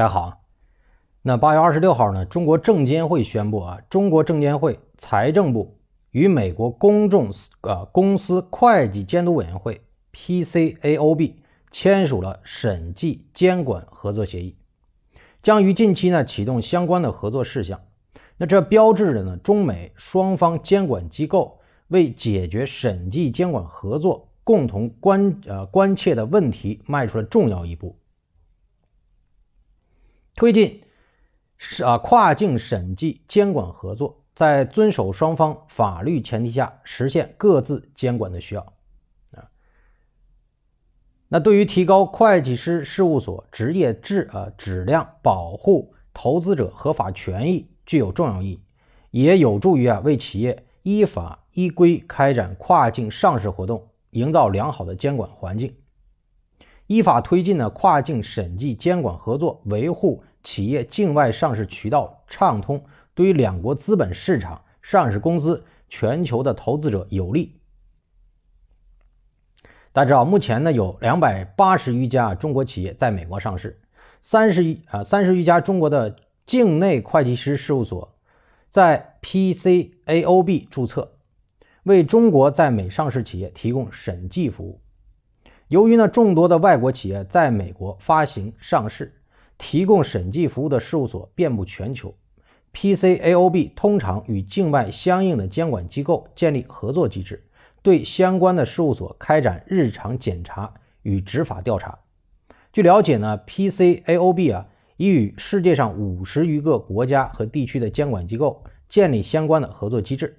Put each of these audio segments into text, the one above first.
大家好，那八月二十六号呢？中国证监会宣布啊，中国证监会、财政部与美国公众呃公司会计监督委员会 （PCAOB） 签署了审计监管合作协议，将于近期呢启动相关的合作事项。那这标志着呢，中美双方监管机构为解决审计监管合作共同关呃关切的问题迈出了重要一步。推进是啊，跨境审计监管合作，在遵守双方法律前提下，实现各自监管的需要啊。那对于提高会计师事务所职业质啊质量，保护投资者合法权益具有重要意义，也有助于啊，为企业依法依规开展跨境上市活动，营造良好的监管环境，依法推进呢，跨境审计监管合作，维护。企业境外上市渠道畅通，对于两国资本市场、上市公司、全球的投资者有利。大家知道，目前呢有两百八十余家中国企业在美国上市，三十啊三十余家中国的境内会计师事务所在 PCAOB 注册，为中国在美上市企业提供审计服务。由于呢众多的外国企业在美国发行上市。提供审计服务的事务所遍布全球，PCAOB 通常与境外相应的监管机构建立合作机制，对相关的事务所开展日常检查与执法调查。据了解呢，PCAOB 啊已与世界上五十余个国家和地区的监管机构建立相关的合作机制。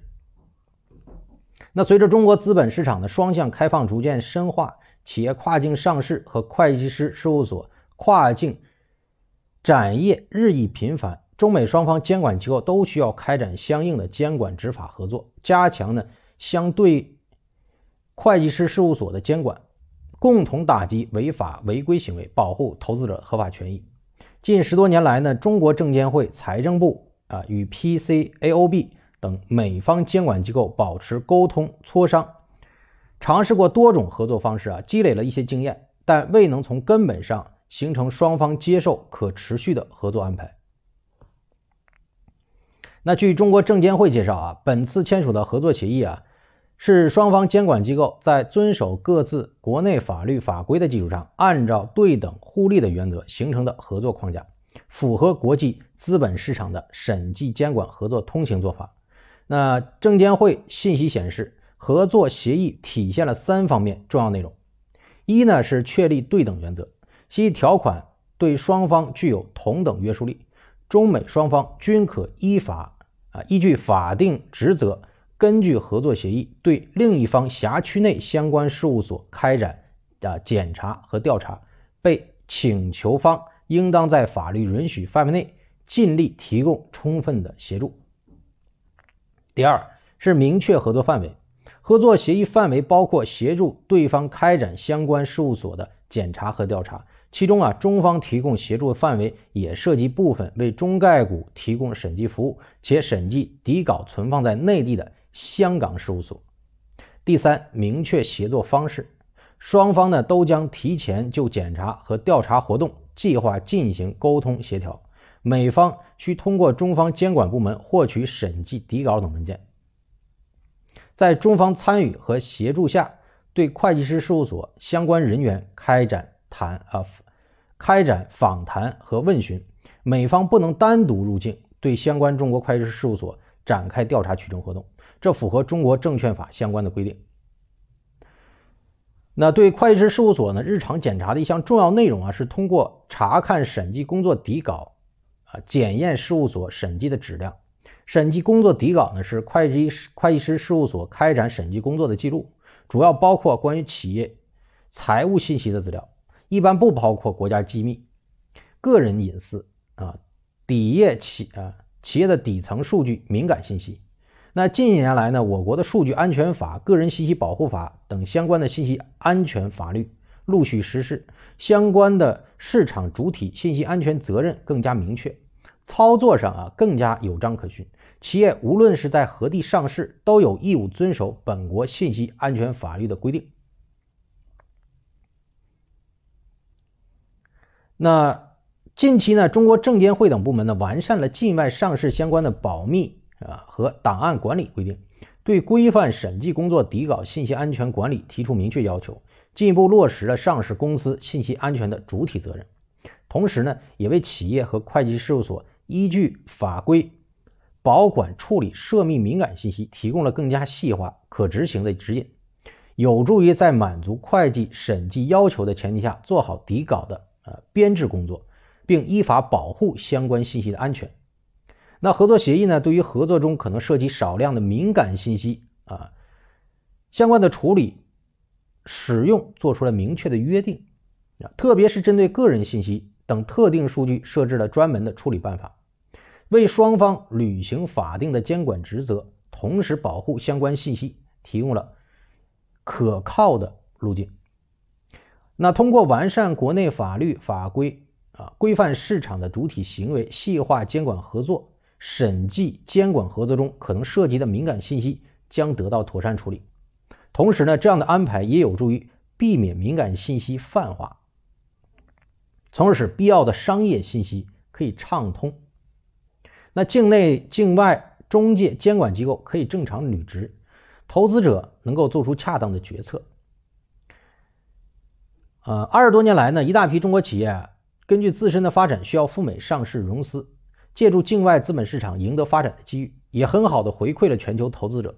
那随着中国资本市场的双向开放逐渐深化，企业跨境上市和会计师事务所跨境。展业日益频繁，中美双方监管机构都需要开展相应的监管执法合作，加强呢相对会计师事务所的监管，共同打击违法违规行为，保护投资者合法权益。近十多年来呢，中国证监会、财政部啊与 PCAOB 等美方监管机构保持沟通磋商，尝试过多种合作方式啊，积累了一些经验，但未能从根本上。形成双方接受可持续的合作安排。那据中国证监会介绍啊，本次签署的合作协议啊，是双方监管机构在遵守各自国内法律法规的基础上，按照对等互利的原则形成的合作框架，符合国际资本市场的审计监管合作通行做法。那证监会信息显示，合作协议体现了三方面重要内容：一呢是确立对等原则。其条款对双方具有同等约束力，中美双方均可依法啊依据法定职责，根据合作协议对另一方辖区内相关事务所开展的检查和调查，被请求方应当在法律允许范围内尽力提供充分的协助。第二是明确合作范围，合作协议范围包括协助对方开展相关事务所的检查和调查。其中啊，中方提供协助的范围也涉及部分为中概股提供审计服务，且审计底稿存放在内地的香港事务所。第三，明确协作方式，双方呢都将提前就检查和调查活动计划进行沟通协调。美方需通过中方监管部门获取审计底稿等文件，在中方参与和协助下，对会计师事务所相关人员开展。谈啊，开展访谈和问询，美方不能单独入境，对相关中国会计师事务所展开调查取证活动，这符合中国证券法相关的规定。那对会计师事务所呢，日常检查的一项重要内容啊，是通过查看审计工作底稿啊，检验事务所审计的质量。审计工作底稿呢，是会计会计师事务所开展审计工作的记录，主要包括关于企业财务信息的资料。一般不包括国家机密、个人隐私啊、底业企啊企业的底层数据、敏感信息。那近年来呢，我国的数据安全法、个人信息保护法等相关的信息安全法律陆续实施，相关的市场主体信息安全责任更加明确，操作上啊更加有章可循。企业无论是在何地上市，都有义务遵守本国信息安全法律的规定。那近期呢，中国证监会等部门呢完善了境外上市相关的保密啊和档案管理规定，对规范审计工作底稿信息安全管理提出明确要求，进一步落实了上市公司信息安全的主体责任。同时呢，也为企业和会计事务所依据法规保管处理涉密敏感信息提供了更加细化、可执行的指引，有助于在满足会计审计要求的前提下做好底稿的。呃，编制工作，并依法保护相关信息的安全。那合作协议呢？对于合作中可能涉及少量的敏感信息啊，相关的处理、使用做出了明确的约定啊，特别是针对个人信息等特定数据设置了专门的处理办法，为双方履行法定的监管职责，同时保护相关信息提供了可靠的路径。那通过完善国内法律法规，啊，规范市场的主体行为，细化监管合作、审计监管合作中可能涉及的敏感信息将得到妥善处理。同时呢，这样的安排也有助于避免敏感信息泛化，从而使必要的商业信息可以畅通。那境内、境外中介监管机构可以正常履职，投资者能够做出恰当的决策。呃，二十多年来呢，一大批中国企业根据自身的发展需要赴美上市融资，借助境外资本市场赢得发展的机遇，也很好的回馈了全球投资者。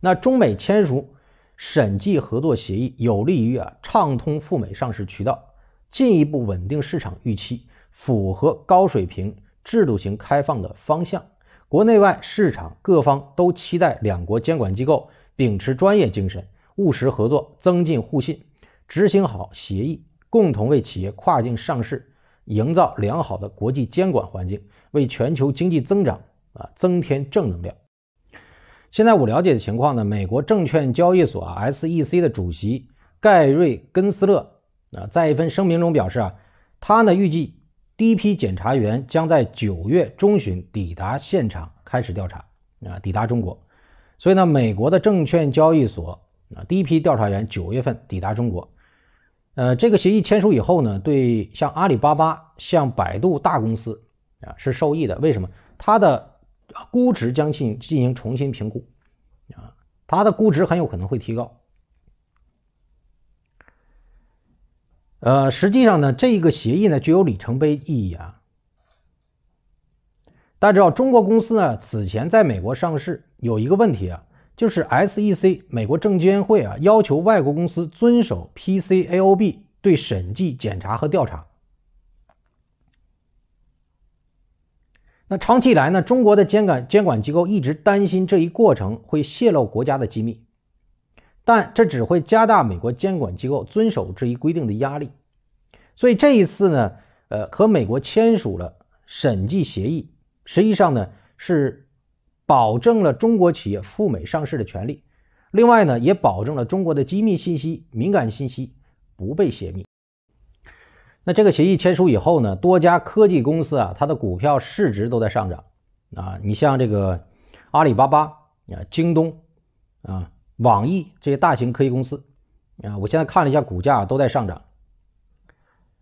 那中美签署审计合作协议，有利于啊畅通赴美上市渠道，进一步稳定市场预期，符合高水平制度型开放的方向。国内外市场各方都期待两国监管机构秉持专业精神。务实合作，增进互信，执行好协议，共同为企业跨境上市营造良好的国际监管环境，为全球经济增长啊增添正能量。现在我了解的情况呢，美国证券交易所啊 SEC 的主席盖瑞根斯勒啊，在一份声明中表示啊，他呢预计第一批检查员将在九月中旬抵达现场开始调查啊，抵达中国。所以呢，美国的证券交易所。啊，第一批调查员九月份抵达中国，呃，这个协议签署以后呢，对像阿里巴巴、像百度大公司啊是受益的。为什么？它的估值将进进行重新评估，啊，它的估值很有可能会提高。呃，实际上呢，这个协议呢具有里程碑意义啊。大家知道，中国公司呢此前在美国上市有一个问题啊。就是 S.E.C. 美国证监会啊，要求外国公司遵守 P.C.A.O.B. 对审计检查和调查。那长期以来呢，中国的监管监管机构一直担心这一过程会泄露国家的机密，但这只会加大美国监管机构遵守这一规定的压力。所以这一次呢，呃，和美国签署了审计协议，实际上呢是。保证了中国企业赴美上市的权利，另外呢，也保证了中国的机密信息、敏感信息不被泄密。那这个协议签署以后呢，多家科技公司啊，它的股票市值都在上涨啊。你像这个阿里巴巴啊、京东啊、网易这些大型科技公司啊，我现在看了一下，股价都在上涨。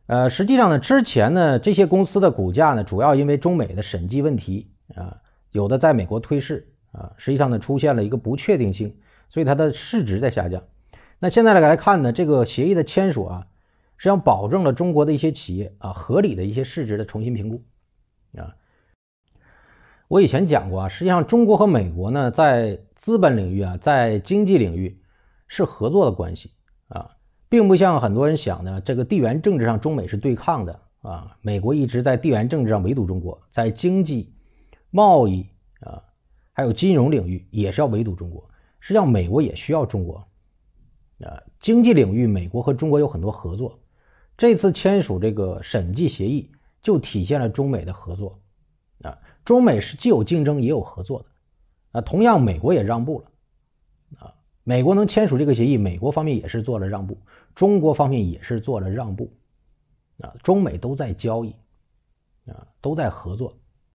呃，实际上呢，之前呢，这些公司的股价呢，主要因为中美的审计问题啊。有的在美国退市啊，实际上呢出现了一个不确定性，所以它的市值在下降。那现在来看呢，这个协议的签署啊，实际上保证了中国的一些企业啊合理的一些市值的重新评估啊。我以前讲过啊，实际上中国和美国呢在资本领域啊，在经济领域是合作的关系啊，并不像很多人想的这个地缘政治上中美是对抗的啊。美国一直在地缘政治上围堵中国，在经济。贸易啊，还有金融领域也是要围堵中国。实际上，美国也需要中国啊。经济领域，美国和中国有很多合作。这次签署这个审计协议，就体现了中美的合作啊。中美是既有竞争也有合作的啊。同样，美国也让步了啊。美国能签署这个协议，美国方面也是做了让步，中国方面也是做了让步啊。中美都在交易啊，都在合作。